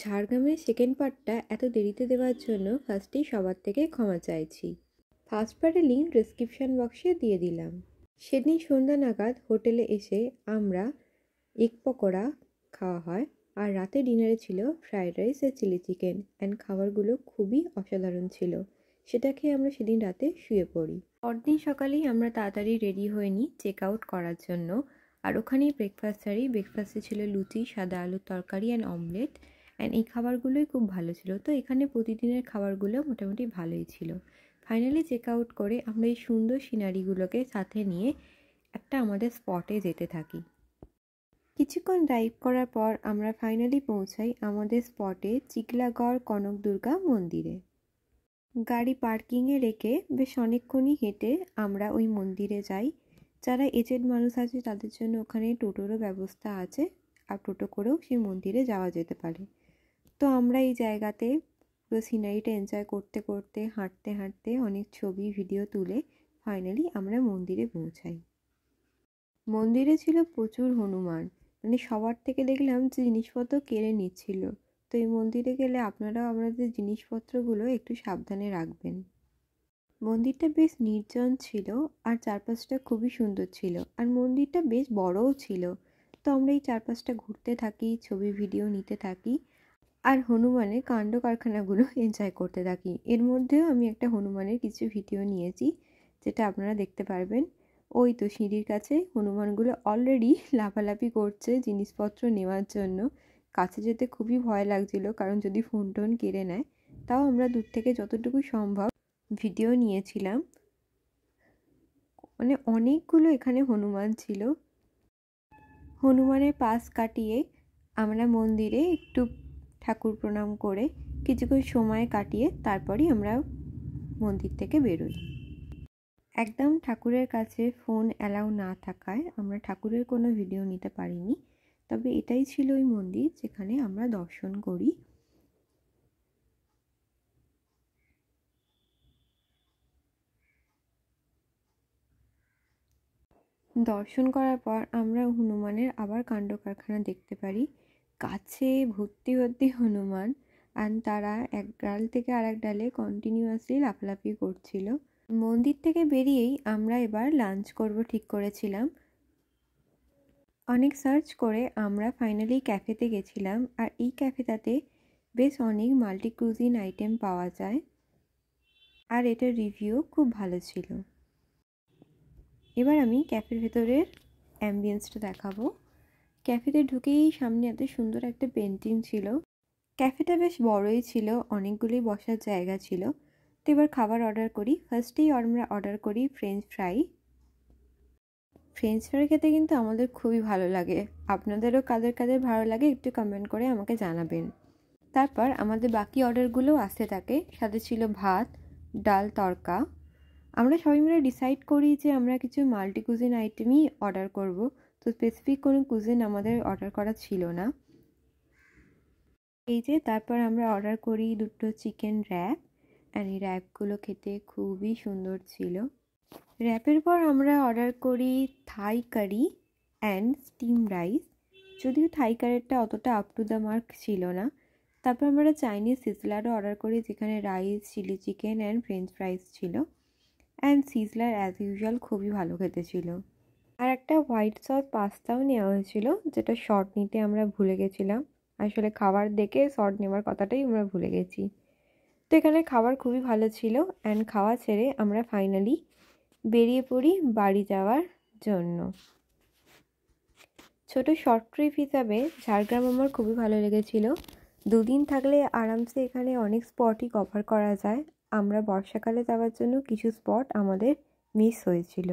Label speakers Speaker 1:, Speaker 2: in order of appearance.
Speaker 1: ঝাড়গ্রামের সেকেন্ড পার্টটা এত দেরিতে দেওয়ার জন্য ফার্স্টেই সবার থেকে ক্ষমা চাইছি ফার্স্ট পার্টের লিঙ্ক ডিসক্রিপশান বক্সে দিয়ে দিলাম সেদিন সন্ধ্যা নাগাদ হোটেলে এসে আমরা এক পকোড়া খাওয়া হয় আর রাতে ডিনারে ছিল ফ্রায়েড রাইস আর চিলি চিকেন অ্যান্ড খাবারগুলো খুবই অসাধারণ ছিল সেটা খেয়ে আমরা সেদিন রাতে শুয়ে পড়ি পরদিন সকালেই আমরা তাড়াতাড়ি রেডি হয়ে নিই চেক আউট করার জন্য আর ওখানেই ব্রেকফাস্ট সারি ব্রেকফাস্টে ছিল লুচি সাদা আলুর তরকারি অ্যান্ড অমলেট অ্যান্ড এই খাবারগুলোই খুব ভালো ছিল তো এখানে প্রতিদিনের খাবারগুলো মোটামুটি ভালোই ছিল ফাইনালি চেক আউট করে আমরা এই সুন্দর সিনারিগুলোকে সাথে নিয়ে একটা আমাদের স্পটে যেতে থাকি কিছুক্ষণ ড্রাইভ করার পর আমরা ফাইনালি পৌঁছাই আমাদের স্পটে চিকলাগড় কনক দুর্গা মন্দিরে গাড়ি পার্কিংয়ে রেখে বেশ অনেকক্ষণই হেঁটে আমরা ওই মন্দিরে যাই যারা এজেড মানুষ আছে তাদের জন্য ওখানে টোটোরও ব্যবস্থা আছে আর টোটো করেও সেই মন্দিরে যাওয়া যেতে পারে তো আমরা এই জায়গাতে পুরো সিনারিটা এনজয় করতে করতে হাঁটতে হাঁটতে অনেক ছবি ভিডিও তুলে ফাইনালি আমরা মন্দিরে পৌঁছাই মন্দিরে ছিল প্রচুর হনুমান মানে সবার থেকে দেখলাম যে জিনিসপত্র কেড়ে নিচ্ছিল তো এই মন্দিরে গেলে আপনারাও আপনাদের জিনিসপত্রগুলো একটু সাবধানে রাখবেন মন্দিরটা বেশ নির্জন ছিল আর চারপাশটা খুবই সুন্দর ছিল আর মন্দিরটা বেশ বড়ও ছিল তো আমরা এই চারপাশটা ঘুরতে থাকি ছবি ভিডিও নিতে থাকি আর হনুমানের কাণ্ড কারখানাগুলো এনজয় করতে থাকি এর মধ্যেও আমি একটা হনুমানের কিছু ভিডিও নিয়েছি যেটা আপনারা দেখতে পারবেন ওই তো সিঁড়ির কাছে হনুমানগুলো অলরেডি লাফালাফি করছে জিনিসপত্র নেওয়ার জন্য কাছে যেতে খুবই ভয় লাগছিল কারণ যদি ফোন টোন কেড়ে নেয় তাও আমরা দূর থেকে যতটুকু সম্ভব ভিডিও নিয়েছিলাম মানে অনেকগুলো এখানে হনুমান ছিল হনুমানের পাশ কাটিয়ে আমরা মন্দিরে একটু ঠাকুর প্রণাম করে কিছুক্ষণ সময় কাটিয়ে তারপরই আমরা মন্দির থেকে বেরোই একদম ঠাকুরের কাছে ফোন অ্যালাউ না থাকায় আমরা ঠাকুরের কোনো ভিডিও নিতে পারিনি তবে এটাই ছিল ওই মন্দির যেখানে আমরা দর্শন করি দর্শন করার পর আমরা হনুমানের আবার কাণ্ড কারখানা দেখতে পারি কাছে ভর্তি ভর্তি হনুমান আর তারা এক ডাল থেকে আর এক ডালে কন্টিনিউয়াসলি লাফলাফি করছিল মন্দির থেকে বেরিয়েই আমরা এবার লাঞ্চ করব ঠিক করেছিলাম অনেক সার্চ করে আমরা ফাইনালি ক্যাফেতে গেছিলাম আর এই ক্যাফেটাতে বেশ অনেক মাল্টি কুজিন আইটেম পাওয়া যায় আর এটার রিভিউ খুব ভালো ছিল এবার আমি ক্যাফের ভেতরের অ্যাম্বিয়েন্সটা দেখাবো ক্যাফেতে ঢুকেই সামনে এত সুন্দর একটা পেন্টিং ছিল ক্যাফেটা বেশ বড়ই ছিল অনেকগুলি বসার জায়গা ছিল তো এবার খাবার অর্ডার করি ফার্স্টেই আমরা অর্ডার করি ফ্রেঞ্চ ফ্রাই ফ্রেঞ্চ ফ্রাই খেতে কিন্তু আমাদের খুবই ভালো লাগে আপনাদেরও কাদের কাদের ভালো লাগে একটু কমেন্ট করে আমাকে জানাবেন তারপর আমাদের বাকি অর্ডারগুলো আসতে থাকে সাথে ছিল ভাত ডাল তরকা আমরা সবাই মিলে ডিসাইড করি যে আমরা কিছু মাল্টিকুজিন আইটেমই অর্ডার করবো তো স্পেসিফিক কোনো কুজিন আমাদের অর্ডার করা ছিল না এই যে তারপর আমরা অর্ডার করি দুটো চিকেন র্যাপ অ্যান্ড এই র্যাপগুলো খেতে খুবই সুন্দর ছিল র্যাপের পর আমরা অর্ডার করি Thai curry and steam rice যদিও থাই কারিটা অতটা আপ টু দ্য মার্ক ছিল না তারপর আমরা চাইনিজ সিজলারও অর্ডার করি যেখানে rice chilli chicken and French fries ছিল অ্যান্ড সিজলার অ্যাজ ইউজুয়াল খুবই ভালো খেতে ছিল আর একটা হোয়াইট সস পাস্তাও নেওয়া হয়েছিল যেটা শর্ট নিতে আমরা ভুলে গেছিলাম আসলে খাবার দেখে শর্ট নেওয়ার কথাটাই আমরা ভুলে গেছি তো এখানে খাবার খুবই ভালো ছিল অ্যান্ড খাওয়া ছেড়ে আমরা ফাইনালি বেরিয়ে পড়ি বাড়ি যাওয়ার জন্য ছোট শর্ট ট্রিপ হিসাবে ঝাড়গ্রাম আমার খুবই ভালো লেগেছিল দুদিন থাকলে আরামসে এখানে অনেক স্পটই কভার করা যায় আমরা বর্ষাকালে যাওয়ার জন্য কিছু স্পট আমাদের মিস হয়েছিল